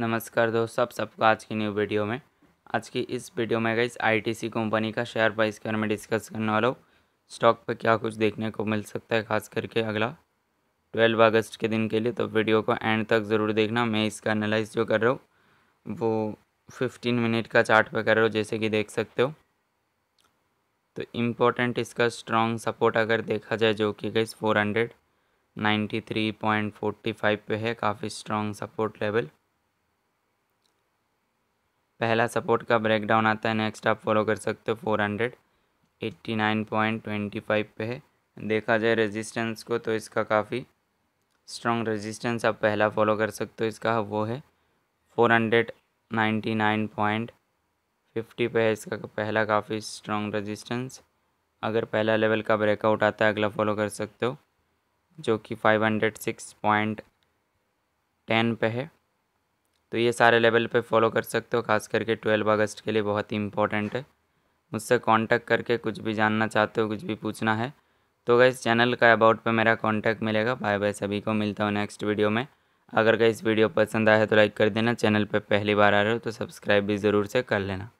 नमस्कार दोस्तों सब सबको आज की न्यू वीडियो में आज की इस वीडियो में गई आईटीसी कंपनी का शेयर प्राइस के बारे में डिस्कस करने वाला हूँ स्टॉक पर क्या कुछ देखने को मिल सकता है खास करके अगला ट्वेल्व अगस्त के दिन के लिए तो वीडियो को एंड तक ज़रूर देखना मैं इसका एनालाइज जो कर रहा हूँ वो फिफ्टीन मिनट का चार्ट पर कर रहा हूँ जैसे कि देख सकते हो तो इम्पोर्टेंट इसका स्ट्रॉन्ग सपोर्ट अगर देखा जाए जो कि गई four hundred ninety three point forty five पे है काफ़ी स्ट्रॉन्ग सपोर्ट लेवल पहला सपोर्ट का ब्रेकडाउन आता है नेक्स्ट आप फॉलो कर सकते हो four hundred eighty nine point twenty five पे है देखा जाए रेजिस्टेंस को तो इसका काफ़ी स्ट्रॉन्ग रेजिस्टेंस आप पहला फॉलो कर सकते हो इसका वो है four hundred ninety nine point fifty पे है इसका पहला काफ़ी स्ट्रॉन्ग रेजिस्टेंस अगर पहला लेवल का ब्रेकआउट आता है अगला फॉलो कर सकते हो जो कि five hundred six point ten पे है तो ये सारे लेवल पे फॉलो कर सकते हो खास करके ट्वेल्व अगस्त के लिए बहुत ही इंपॉर्टेंट है मुझसे कांटेक्ट करके कुछ भी जानना चाहते हो कुछ भी पूछना है तो गई चैनल का अबाउट पे मेरा कांटेक्ट मिलेगा बाय बाय सभी को मिलता हूँ नेक्स्ट वीडियो में अगर गई इस वीडियो पसंद आया तो लाइक कर देना चैनल पर पहली बार आ रहे हो तो सब्सक्राइब भी ज़रूर से कर लेना